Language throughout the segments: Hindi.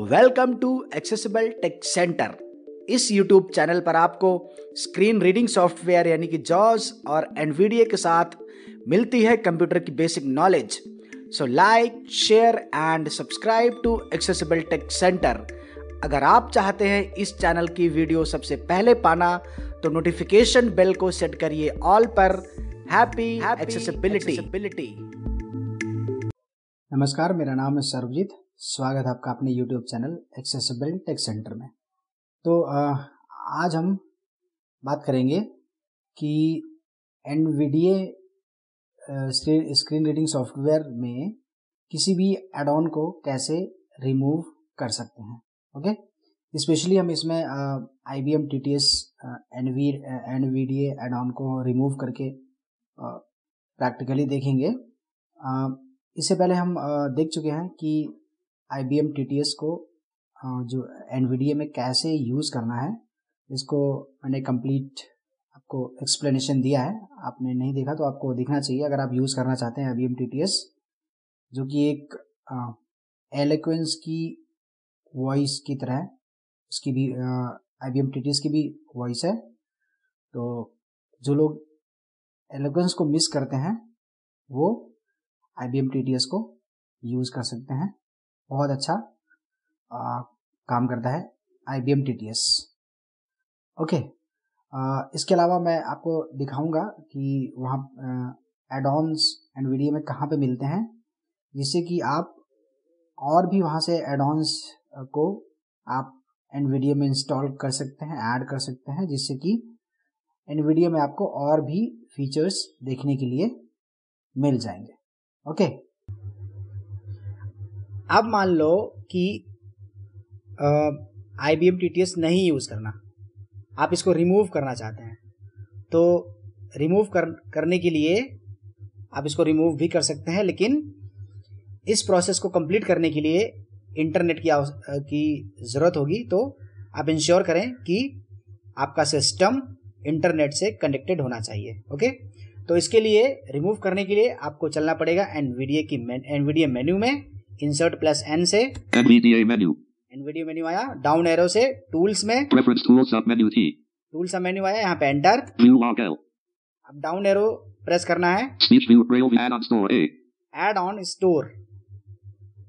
Welcome to accessible tech centre इस यूट्यूब चैनल पर आपको स्क्रीन रीडिंग सॉफ्टवेयर यानी कि जॉज और एनवीडीए के साथ मिलती है कंप्यूटर की basic knowledge so like share and subscribe to accessible tech centre अगर आप चाहते हैं इस चैनल की वीडियो सबसे पहले पाना तो नोटिफिकेशन बेल को सेट करिए ऑल पर हैप्पी एक्सेसिबिलिटी नमस्कार मेरा नाम है सर्वजीत स्वागत है आपका अपने YouTube channel accessible tech centre में तो आज हम बात करेंगे कि एन स्क्रीन रीडिंग सॉफ्टवेयर में किसी भी एड ऑन को कैसे रिमूव कर सकते हैं ओके स्पेशली हम इसमें I B M T T S N V N V D add on को रिमूव करके प्रैक्टिकली देखेंगे इससे पहले हम देख चुके हैं कि I B M T T S को जो एन वी डी ए में कैसे यूज़ करना है इसको मैंने कंप्लीट आपको एक्सप्लेनेशन दिया है आपने नहीं देखा तो आपको देखना चाहिए अगर आप यूज़ करना चाहते हैं I B M T T S जो कि एक एलिक्वेंस की वॉइस की तरह है उसकी भी I B M T T S की भी वॉइस है तो जो लोग एलिक्वेंस को मिस करते हैं वो I B M T T S को यूज़ कर सकते हैं बहुत अच्छा आ, काम करता है I B M T T S okay इसके अलावा मैं आपको दिखाऊंगा कि वहाँ एडॉन्स एंड वीडियो में कहाँ पे मिलते हैं जिससे कि आप और भी वहाँ से एडॉन्स को आप एंड वीडियो में इंस्टॉल कर सकते हैं ऐड कर सकते हैं जिससे कि एंड वीडियो में आपको और भी फीचर्स देखने के लिए मिल जाएंगे ओके okay? अब मान लो कि I B M T T S नहीं यूज़ करना आप इसको रिमूव करना चाहते हैं तो रिमूव कर, करने के लिए आप इसको रिमूव भी कर सकते हैं लेकिन इस प्रोसेस को कंप्लीट करने के लिए इंटरनेट की की ज़रूरत होगी तो आप इंश्योर करें कि आपका सिस्टम इंटरनेट से कनेक्टेड होना चाहिए ओके तो इसके लिए रिमूव करने के लिए आपको चलना पड़ेगा एनवीडीए की एनवीडीए मेन्यू में इंसर्ट प्लस एन से मेन्यू एनवीडियो मेन्यू आया डाउन एरो से टूल्स में टूल सब मेन्यू आया यहाँ पे एंटर अब डाउन एरो प्रेस करना है एड ऑन स्टोर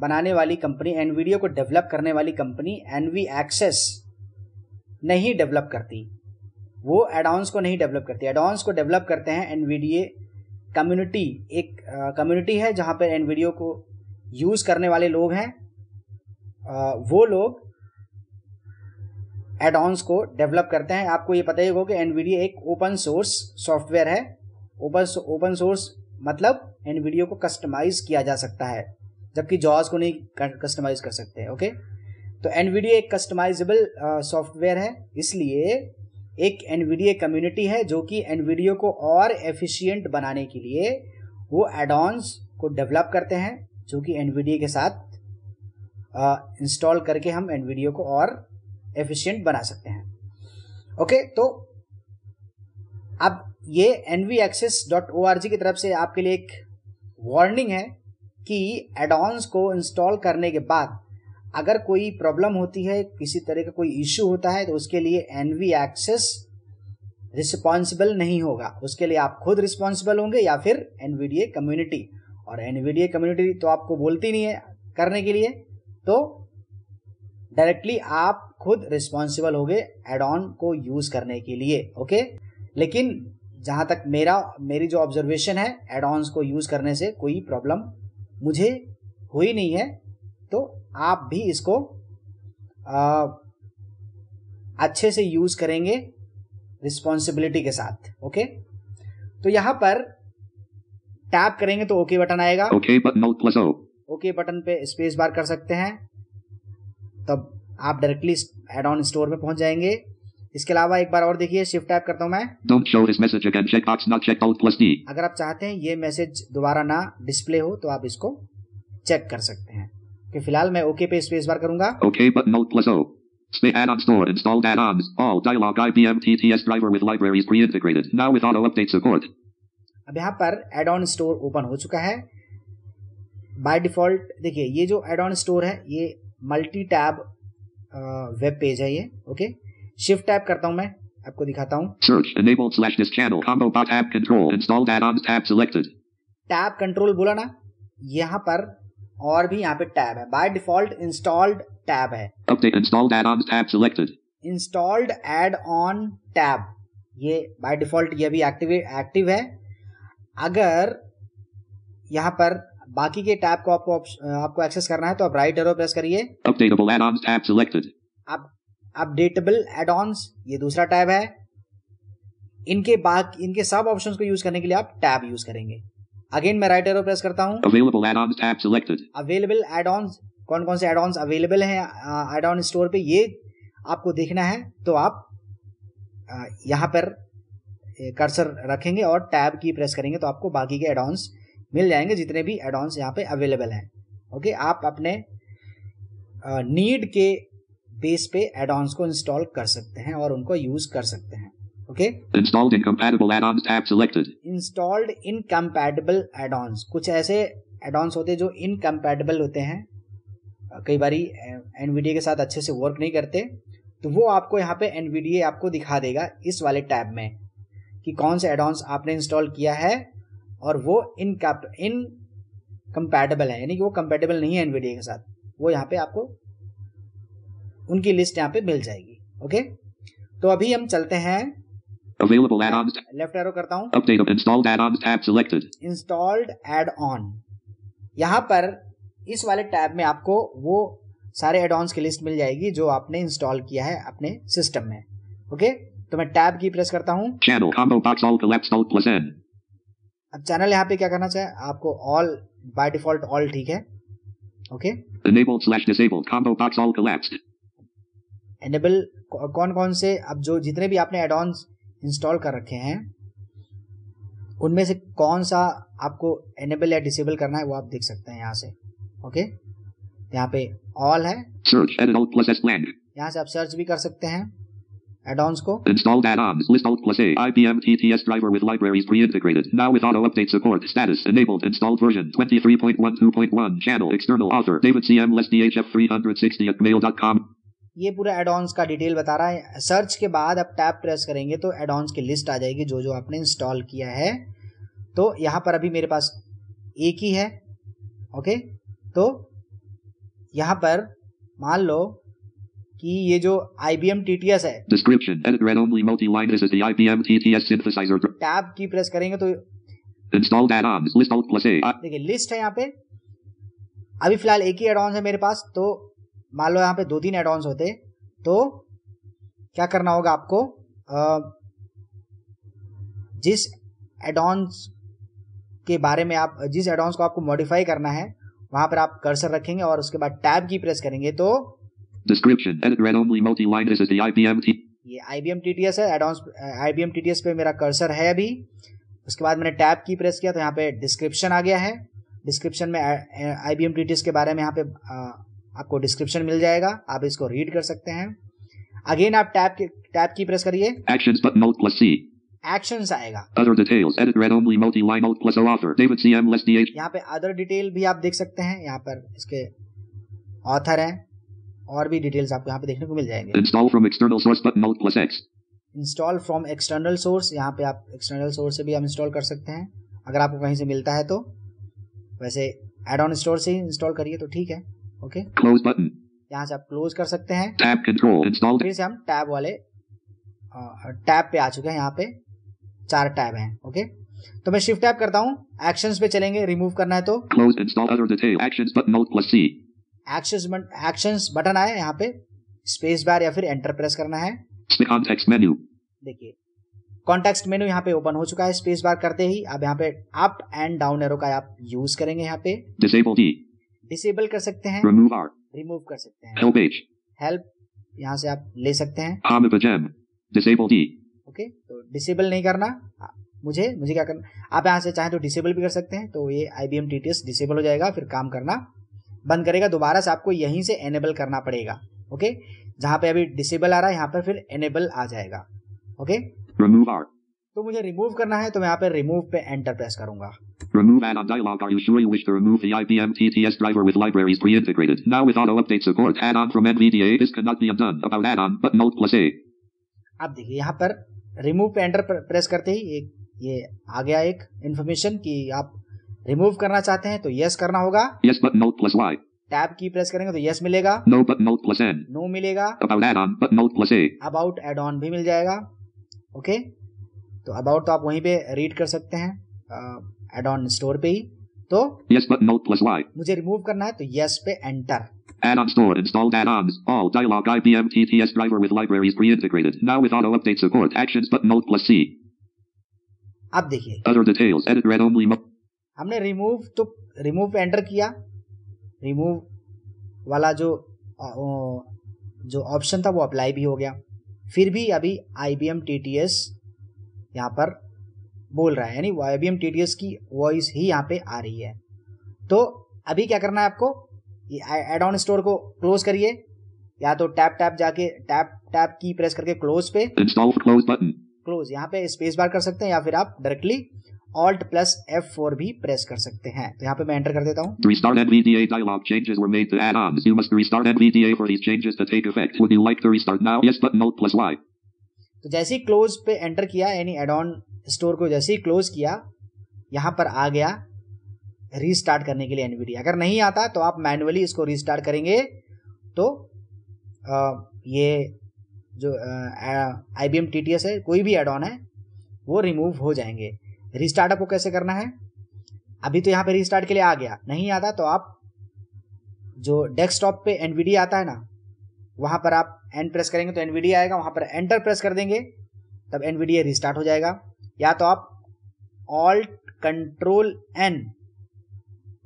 बनाने वाली कंपनी एनवीडियो को डेवलप करने वाली कंपनी एनवी एक्सेस नहीं डेवलप करती वो एडॉन्स को नहीं डेवलप करती एडॉन्स को डेवलप करते हैं एनवीडीए कम्युनिटी एक कम्युनिटी है जहाँ पर एनवीडियो को यूज़ करने वाले लोग हैं वो लोग एडॉन्स को डेवलप करते हैं आपको ये पता ही होगा कि एनवीडियो एक ओपन सोर्स सॉफ्टवेयर है ओपन ओपन सोर्स मतलब एनवीडियो को कस्टमाइज किया जा सकता है जबकि जॉज को नहीं कस्टमाइज कर सकते ओके तो एनवीडीए एक कस्टमाइजेबल सॉफ्टवेयर uh, है इसलिए एक एनवीडीए कम्युनिटी है जो कि एनवीडियो को और एफिशिएंट बनाने के लिए वो एडॉन्स को डेवलप करते हैं जो कि एनवीडीए के साथ इंस्टॉल uh, करके हम एनवीडियो को और एफिशिएंट बना सकते हैं ओके तो अब ये N dot O R G की तरफ से आपके लिए एक वार्निंग है कि एडॉन्स को इंस्टॉल करने के बाद अगर कोई प्रॉब्लम होती है किसी तरह का कोई इश्यू होता है तो उसके लिए एन एक्सेस रिस्पॉन्सिबल नहीं होगा उसके लिए आप खुद रिस्पॉन्सिबल होंगे या फिर एन कम्युनिटी और एन कम्युनिटी तो आपको बोलती नहीं है करने के लिए तो डायरेक्टली आप खुद रिस्पॉन्सिबल होंगे एड ऑन को यूज करने के लिए ओके लेकिन जहां तक मेरा मेरी जो ऑब्जर्वेशन है एड को यूज करने से कोई प्रॉब्लम मुझे हुई नहीं है तो आप भी इसको आ, अच्छे से यूज़ करेंगे रिस्पॉन्सिबिलिटी के साथ ओके तो यहां पर टैप करेंगे तो ओके बटन आएगा ओके ओके बटन पे स्पेस बार कर सकते हैं तब आप डायरेक्टली एड ऑन स्टोर पे पहुंच जाएंगे इसके अलावा एक बार और देखिए शिफ्ट टाइप करता हूँ मैं Don't show this message again. Check box not checked out plus D. अगर आप चाहते हैं ये मैसेज दोबारा ना डिस्प्ले हो तो आप इसको चेक कर सकते हैं कि फिलहाल मैं ओके okay पे स्पेस बार करूंगा okay button alt plus O Stay add-on store installed add-ons all dialog IBM TTS driver with libraries pre-integrated now with auto update support. अब यहाँ पर एड ऑन स्टोर ओपन हो चुका है बाय डिफॉल्ट देखिए ये जो एड ऑन स्टोर है ये मल्टी टैब वेब पेज है ये ओके okay? शिफ्ट टैप करता हूं मैं आपको दिखाता हूं search enabled slash this channel combo bot app control install add on tab selected tab control बोला ना यहां पर और भी यहां पे टैब है बाय डिफॉल्ट इंस्टॉल्ड टैब है update install add on tab selected installed add on tab ये बाय डिफॉल्ट ये भी एक्टिव एक्टिव है अगर यहां पर बाकी के टैब को आपको आपको एक्सेस करना है तो आप राइट एरो प्रेस करिए आप अपडेटेबल एड ऑन्स ये दूसरा टैब है इनके बाद इनके सब ऑप्शंस को यूज करने के लिए आप टैब यूज करेंगे अगेन मैं राइट एरो प्रेस करता हूँ अवेलेबल एड ऑन्स कौन कौन से एड ऑन्स अवेलेबल हैं एड ऑन स्टोर पे ये आपको देखना है तो आप यहाँ पर कर्सर रखेंगे और टैब की प्रेस करेंगे तो आपको बाकी के एड मिल जाएंगे जितने भी एड यहाँ पे अवेलेबल हैं ओके आप अपने नीड के बेस पे एड ऑन्स को इंस्टॉल कर सकते हैं और उनको यूज कर सकते हैं okay installed incompatible add-ons tab selected installed incompatible add-ons कुछ ऐसे एड-ऑन्स होते हैं जो इनकम्पैटिबल होते हैं कई बार एनवीडीए के साथ अच्छे से वर्क नहीं करते तो वो आपको यहाँ पे एनवीडीए आपको दिखा देगा इस वाले टैब में कि कौन से एडॉन्स आपने इंस्टॉल किया है और वो इन इन कंपैटिबल है यानी कि वो कंपैटिबल नहीं है एनवीडीए के साथ वो यहाँ पे आपको उनकी लिस्ट यहाँ पे मिल जाएगी ओके तो अभी हम चलते हैं Available add-ons. Left arrow करता हूँ. Installed add on add-ons tab selected. Installed यहाँ पर इस वाले टैब में आपको वो सारे एड ऑन की लिस्ट मिल जाएगी जो आपने इंस्टॉल किया है अपने सिस्टम में ओके तो मैं टैब की प्रेस करता हूँ अब चैनल यहाँ पे क्या करना चाहे आपको ऑल बाय डिफॉल्ट ऑल ठीक है ओके okay? एनेबल कौन कौन से अब जो जितने भी आपने एड ऑन्स इंस्टॉल कर रखे हैं उनमें से कौन सा आपको एनेबल या डिसेबल करना है वो आप देख सकते हैं यहाँ से ओके यहाँ पे ऑल है यहाँ से आप सर्च भी कर सकते हैं add-ons को installed add-ons list alt plus a IBM TTS driver with libraries pre-integrated now with auto update support status enabled installed version 23.12.1 channel external author David CM less DHF 360 at mail.com ये पूरा एडॉन्स का डिटेल बता रहा है सर्च के बाद आप टैब प्रेस करेंगे तो एडॉन्स की लिस्ट आ जाएगी जो जो आपने इंस्टॉल किया है तो यहाँ पर अभी मेरे पास एक ही है ओके तो यहाँ पर मान लो कि ये जो IBM TTS है टैब की प्रेस करेंगे तो देखिए लिस्ट है यहाँ पे अभी फिलहाल एक ही एडॉन्स है मेरे पास तो मान लो यहाँ पे दो तीन एडवांस होते तो क्या करना होगा आपको आ, जिस एडवांस के बारे में आप जिस एडवांस को आपको मॉडिफाई करना है वहां पर आप कर्सर रखेंगे और उसके बाद टैब की प्रेस करेंगे तो डिस्क्रिप्शन ये आई बी है एडवांस आई बी पे मेरा कर्सर है अभी उसके बाद मैंने टैब की प्रेस किया तो यहाँ पे डिस्क्रिप्शन आ गया है डिस्क्रिप्शन में आई बी के बारे में यहाँ पे आपको डिस्क्रिप्शन मिल जाएगा आप इसको रीड कर सकते हैं अगेन आप टैब की टैब की प्रेस करिए action button alt plus C actions आएगा other details edit read only multi line alt plus author David C M less D H यहां पे अदर डिटेल भी आप देख सकते हैं यहां पर इसके ऑथर हैं और भी डिटेल्स आपको यहां पे देखने को मिल जाएंगे install from external source button alt plus X install from external source यहां पे आप एक्सटर्नल सोर्स से भी हम इंस्टॉल कर सकते हैं अगर आपको कहीं से मिलता है तो वैसे एड ऑन स्टोर से ही इंस्टॉल करिए तो ठीक है ओके क्लोज बटन यहाँ से आप क्लोज कर सकते हैं टैब कंट्रोल इंस्टॉल फिर से हम टैब वाले टैब पे आ चुके हैं यहाँ पे चार टैब हैं ओके तो मैं शिफ्ट टैब करता हूँ एक्शंस पे चलेंगे रिमूव करना है तो क्लोज एक्शंस एक्शंस बटन आया यहाँ पे स्पेस बार या फिर एंटर प्रेस करना है देखिए कॉन्टेक्स्ट मेन्यू यहाँ पे ओपन हो चुका है स्पेस बार करते ही अब यहाँ पे अप एंड डाउन एरो का आप यूज करेंगे यहाँ पे डिसेबल डिसेबल कर सकते हैं रिमूव कर सकते हैं हेल्प यहाँ से आप ले सकते हैं डिसेबल ओके तो डिसेबल नहीं करना हाँ, मुझे मुझे क्या करना आप यहाँ से चाहें तो डिसेबल भी कर सकते हैं तो ये I B M T T S disable हो जाएगा फिर काम करना बंद करेगा दोबारा से आपको यहीं से एनेबल करना पड़ेगा ओके जहाँ पे अभी डिसेबल आ रहा है यहाँ पर फिर एनेबल आ जाएगा ओके रिमूव आर तो मुझे रिमूव करना है तो मैं यहाँ पे रिमूव पे एंटर प्रेस करूंगा Remove add-on dialog. Are you sure you wish to remove the IBM TTS driver with libraries pre-integrated? Now with auto update support, add-on from NVDA. This cannot be undone. About add-on, but note plus A. अब देखिए यहाँ पर रिमूव पे एंटर प्रेस करते ही एक ये आ गया एक इन्फॉर्मेशन कि आप रिमूव करना चाहते हैं तो यस करना होगा yes button alt plus Y tab की प्रेस करेंगे तो यस मिलेगा no button alt plus N no मिलेगा about add on button alt plus A about add on भी मिल जाएगा ओके okay? तो अबाउट तो आप वहीं पे रीड कर सकते हैं एड ऑन स्टोर पे ही तो yes, but no plus y. मुझे रिमूव करना है तो यस पे enter Add-on store installed add-ons. All dialog IBM TTS driver with libraries pre-integrated. Now with auto update support. Actions but note plus C. अब देखिए Other details edit read only. हमने रिमूव तो रिमूव पे एंटर किया रिमूव वाला जो जो ऑप्शन था वो अप्लाई भी हो गया फिर भी अभी I B M T T S यहाँ पर बोल रहा है यानी डी एस की वॉइस ही यहाँ पे आ रही है तो अभी क्या करना है आपको एड ऑन स्टोर को क्लोज करिए या तो टैप टैप जाके टैप टैप की प्रेस करके क्लोज पे क्लोज यहाँ पे स्पेस बार कर सकते हैं या फिर आप directly alt plus F four भी प्रेस कर सकते हैं तो यहाँ पे मैं एंटर कर देता हूँ restart NVDA dialog changes were made to add-ons. You must restart NVDA for these changes to take effect. Would you like to restart now? Yes button plus Y. तो जैसे ही क्लोज पे एंटर किया यानी एड ऑन स्टोर को जैसे ही क्लोज किया यहाँ पर आ गया रीस्टार्ट करने के लिए एनवीडी अगर नहीं आता तो आप मैनुअली इसको रीस्टार्ट करेंगे तो आ, ये जो I B M T T S है कोई भी एड ऑन है वो रिमूव हो जाएंगे रिस्टार्टअप आपको कैसे करना है अभी तो यहाँ पे रिस्टार्ट के लिए आ गया नहीं आता तो आप जो डेस्कटॉप पे एनवीडी आता है ना वहां पर आप एन प्रेस करेंगे तो एनवीडिया आएगा वहां पर एंटर प्रेस कर देंगे तब एनवीडिया रिस्टार्ट हो जाएगा या तो आप ऑल्ट कंट्रोल एन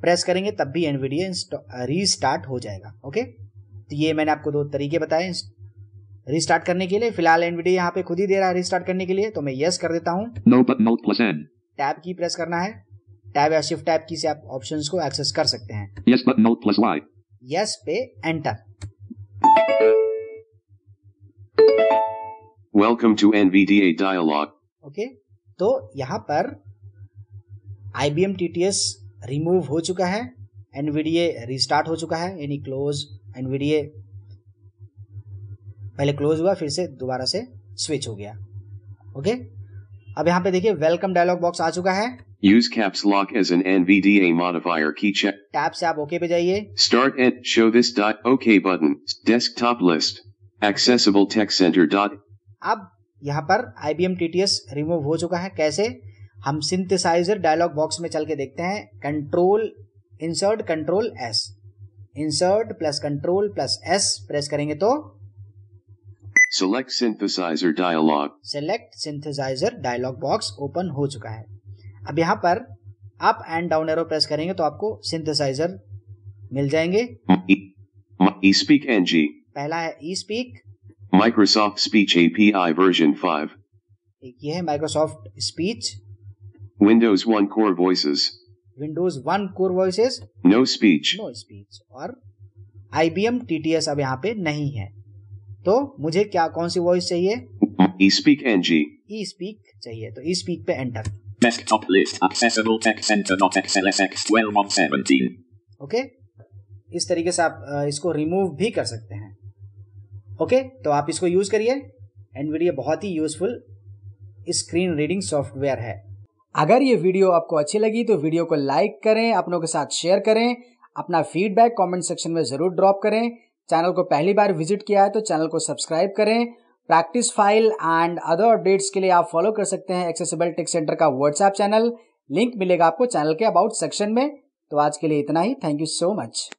प्रेस करेंगे तब भी एनवीडिया रिस्टार्ट हो जाएगा ओके तो ये मैंने आपको दो तरीके बताए रिस्टार्ट करने के लिए फिलहाल एनवीडिया यहाँ पे खुद ही दे रहा है रिस्टार्ट करने के लिए तो मैं यस कर देता हूँ no, टैब की प्रेस करना है टैब या शिफ्ट टैब की से आप ऑप्शंस को एक्सेस कर सकते हैं यस yes, no, पे enter Welcome to NVDA dialogue okay okay, तो यहाँ पर IBM TTS रिमूव हो चुका है NVDA रिस्टार्ट हो चुका है यानी क्लोज NVDA पहले क्लोज हुआ फिर से दोबारा से स्विच हो गया ओके okay? अब यहाँ पे देखिए वेलकम डायलॉग बॉक्स आ चुका है Use caps lock as an NVDA modifier key check. Tab से आप ओके पे जाइए Start and show this dot OK button. Desktop list. Accessible text center dot. अब यहाँ पर IBM TTS remove हो चुका है कैसे हम synthesizer dialog box में चल के देखते हैं Control Insert Control S Insert plus Control plus S press करेंगे तो Select synthesizer dialog. Select synthesizer dialog box open हो चुका है अब यहाँ पर up and down arrow press करेंगे तो आपको सिंथेसाइजर मिल जाएंगे ई स्पीक एनजी पहला है E speak Microsoft speech I version 5 ये है Microsoft speech Windows one core voice Windows one core voice no speech no speech और I B M T T S अब यहाँ पे नहीं है तो मुझे क्या कौन सी वॉइस चाहिए ई स्पीक जी ई स्पीक चाहिए तो ई स्पीक पे enter Desktop list accessible tech center dot xlsx twelve one seventeen. Okay. इस तरीके से आप इसको रिमूव भी कर सकते हैं ओके okay, तो आप इसको यूज करिए एनवीडिया बहुत ही यूजफुल स्क्रीन रीडिंग सॉफ्टवेयर है अगर ये वीडियो आपको अच्छी लगी तो वीडियो को लाइक करें अपनों के साथ शेयर करें अपना फीडबैक कमेंट सेक्शन में जरूर ड्रॉप करें चैनल को पहली बार विजिट किया है तो चैनल को सब्सक्राइब करें practice file and other updates के लिए आप फॉलो कर सकते हैं एक्सेसिबल टेक सेंटर का व्हाट्सएप चैनल लिंक मिलेगा आपको चैनल के अबाउट सेक्शन में तो आज के लिए इतना ही थैंक यू सो मच